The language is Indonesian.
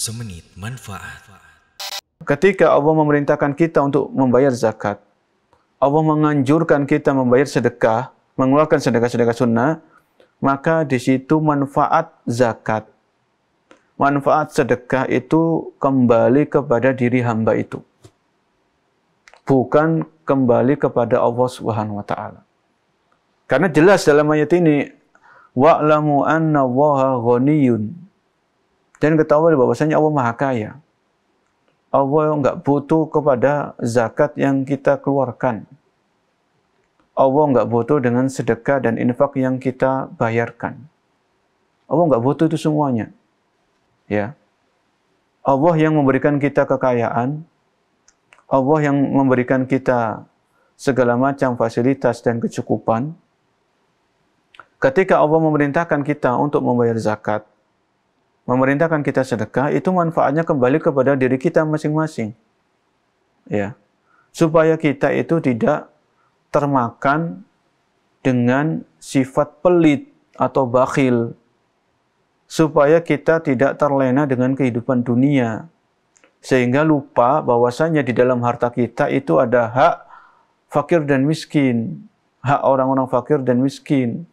Semenit manfaat. Ketika Allah memerintahkan kita untuk membayar zakat, Allah menganjurkan kita membayar sedekah, mengeluarkan sedekah-sedekah sunnah, maka di situ manfaat zakat. Manfaat sedekah itu kembali kepada diri hamba itu. Bukan kembali kepada Allah Subhanahu wa taala. Karena jelas dalam ayat ini wa'lamu anna Allah ghaniyun dan ketahui bahwasanya Allah Maha Kaya. Allah nggak butuh kepada zakat yang kita keluarkan. Allah nggak butuh dengan sedekah dan infak yang kita bayarkan. Allah nggak butuh itu semuanya. Ya. Allah yang memberikan kita kekayaan, Allah yang memberikan kita segala macam fasilitas dan kecukupan. Ketika Allah memerintahkan kita untuk membayar zakat, memerintahkan kita sedekah itu manfaatnya kembali kepada diri kita masing-masing. Ya. Supaya kita itu tidak termakan dengan sifat pelit atau bakhil. Supaya kita tidak terlena dengan kehidupan dunia. Sehingga lupa bahwasanya di dalam harta kita itu ada hak fakir dan miskin. Hak orang-orang fakir dan miskin.